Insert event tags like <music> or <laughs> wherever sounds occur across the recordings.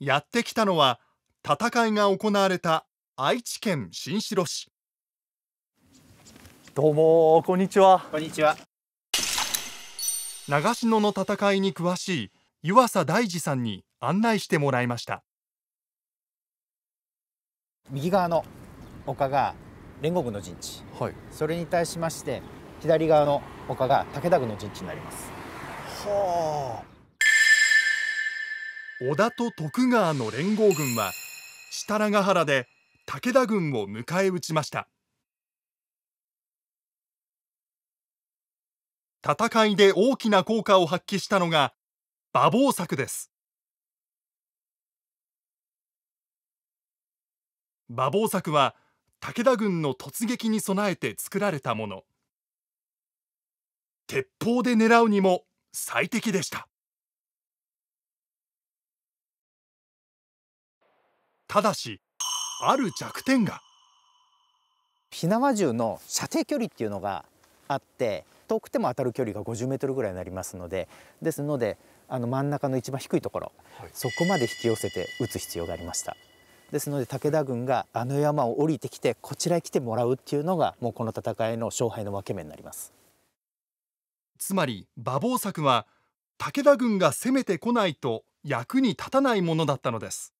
やってきたのは戦いが行われた愛知県新城市どうもこんにちはこんにちは長篠の戦いに詳しい湯浅大二さんに案内してもらいました右側の丘が連合軍の陣地、はい、それに対しまして左側の丘が武田軍の陣地になりますはあ織田と徳川の連合軍は設楽原で武田軍を迎え撃ちました戦いで大きな効果を発揮したのが馬防策です馬防策は武田軍の突撃に備えて作られたもの鉄砲で狙うにも最適でしたただしある弱点が火縄銃の射程距離っていうのがあって遠くても当たる距離が5 0ルぐらいになりますのでですのであの真ん中の一番低いところ、はい、そこまで引き寄せて撃つ必要がありましたですので武田軍があの山を降りてきてこちらへ来てもらうっていうのがもうこの戦いの勝敗の分け目になりますつまり馬防柵は武田軍が攻めてこないと役に立たないものだったのです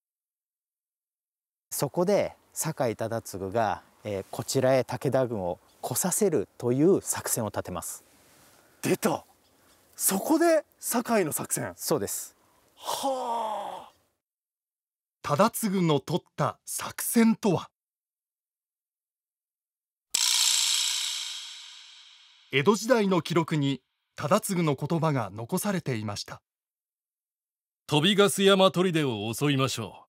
そこで酒井忠次が、えー、こちらへ武田軍を来させるという作戦を立てます出たそこで井の作戦そうですはあ忠次の取った作戦とは江戸時代の記録に忠次の言葉が残されていました飛びガス山砦を襲いましょう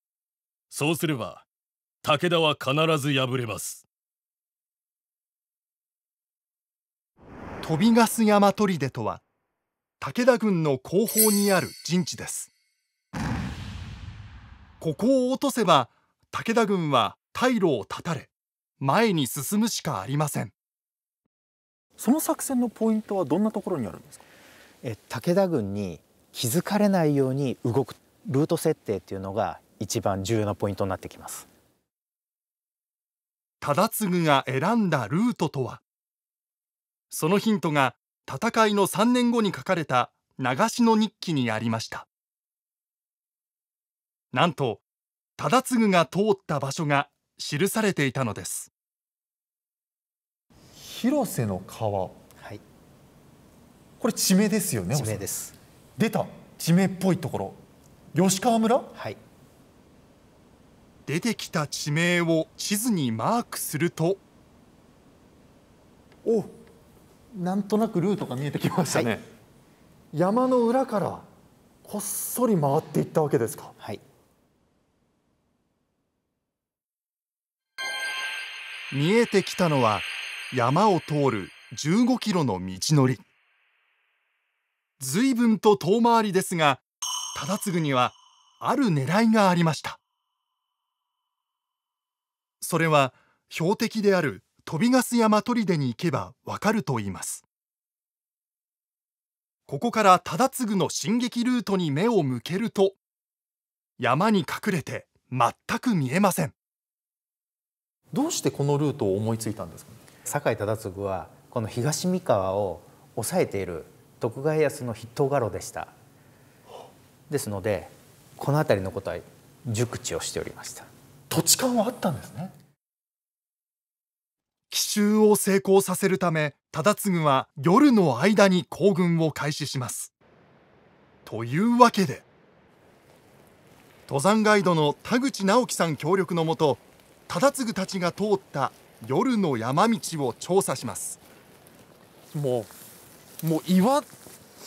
そうすれば武田は必ず敗れます飛びガス山砦とは武田軍の後方にある陣地ですここを落とせば武田軍は退路を断たれ前に進むしかありませんその作戦のポイントはどんなところにあるんですかえ武田軍に気づかれないように動くルート設定っていうのが一番重要なポイントになってきます忠次が選んだルートとはそのヒントが戦いの3年後に書かれた長篠日記にありましたなんと忠次が通った場所が記されていたのです広瀬の川はいこれ地名ですよね地名です出た地名っぽいところ吉川村はい出てきた地名を地図にマークするとおなんとなくルートが見えてきましたね、はい、山の裏からこっそり回っていったわけですかはい見えてきたのは山を通る15キロの道のり随分と遠回りですが忠次にはある狙いがありましたそれは標的である飛びガス山砦に行けばわかると言いますここから忠次の進撃ルートに目を向けると山に隠れて全く見えませんどうしてこのルートを思いついたんですか酒井忠次はこの東三河を抑えている徳川家康の筆頭家老でしたですのでこの辺りのことは熟知をしておりました土地勘はあったんですね奇襲を成功させるため忠次は夜の間に行軍を開始しますというわけで登山ガイドの田口直樹さん協力のもと忠次たちが通った夜の山道を調査しますもうもう岩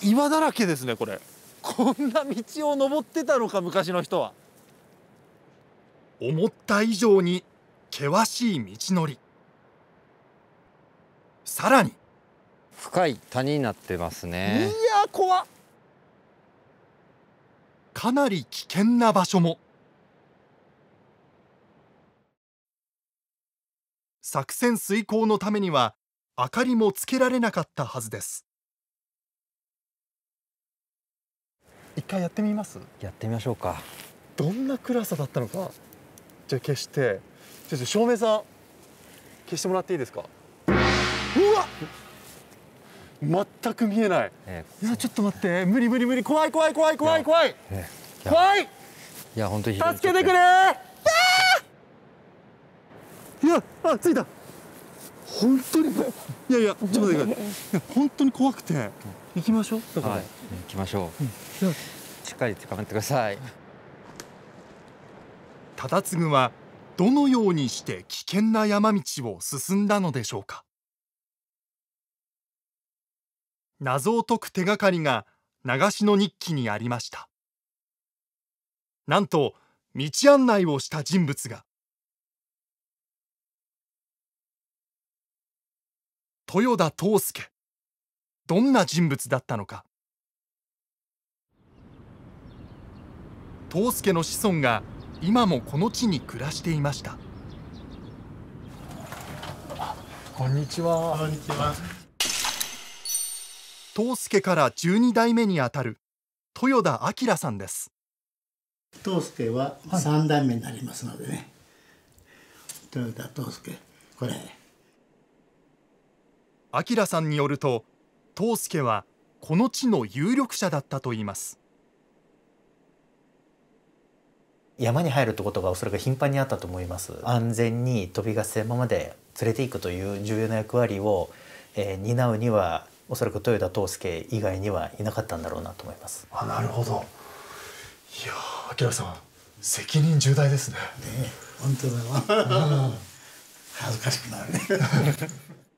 岩だらけですねこれこんな道を登ってたのか昔の人は。思った以上に険しい道のりさらに深い谷になってますねいや怖かなり危険な場所も作戦遂行のためには明かりもつけられなかったはずです一回やってみますやってみましょうかどんな暗さだったのかじゃ消してちょっと照明さん消してもらっていいですかうわ全く見えない、えー、いやちょっと待って無理無理無理怖い怖い怖い怖い怖い、え怖いいや本当に助けてくれいやあついた本当にいやいやちょっと待ってください本当に怖くて行きましょうはい、行きましょう、うん、しっかりつかまってください忠次はどのようにして危険な山道を進んだのでしょうか謎を解く手がかりが長篠日記にありましたなんと道案内をした人物が豊田藤介どんな人物だったのか藤介の子孫が今もこの地に暮らしていましたこんにちはこんにちは東助から十二代目にあたる豊田明さんです東助は三代目になりますのでね、はい、豊田東助これ明さんによると東助はこの地の有力者だったと言います山に入るってことがおそらく頻繁にあったと思います安全に飛びがせまで連れていくという重要な役割を、えー、担うにはおそらく豊田藤介以外にはいなかったんだろうなと思いますあなるほどいやー明さん責任重大ですね、ね、本当だわ恥ずかしくなるね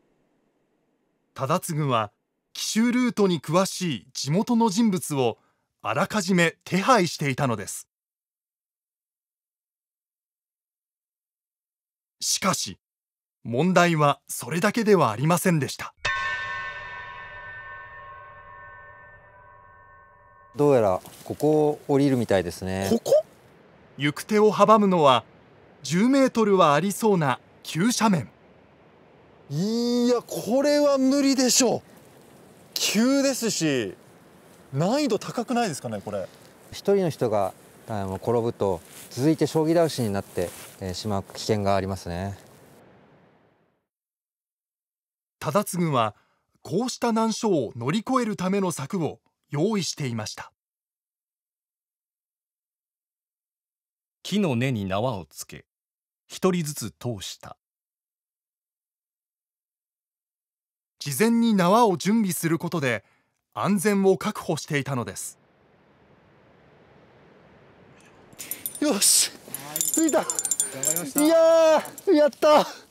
<laughs> 忠次は奇襲ルートに詳しい地元の人物をあらかじめ手配していたのですしかし問題はそれだけではありませんでしたどうやらここを降りるみたいですねここ行く手を阻むのは10メートルはありそうな急斜面いやこれは無理でしょう急ですし難易度高くないですかねこれ一人の人があう転ぶと続いて将棋倒しになってしまう危険がありますね忠次はこうした難所を乗り越えるための策を用意していました木の根に縄をつけ一人ずつ通した事前に縄を準備することで安全を確保していたのですよし着いたいややった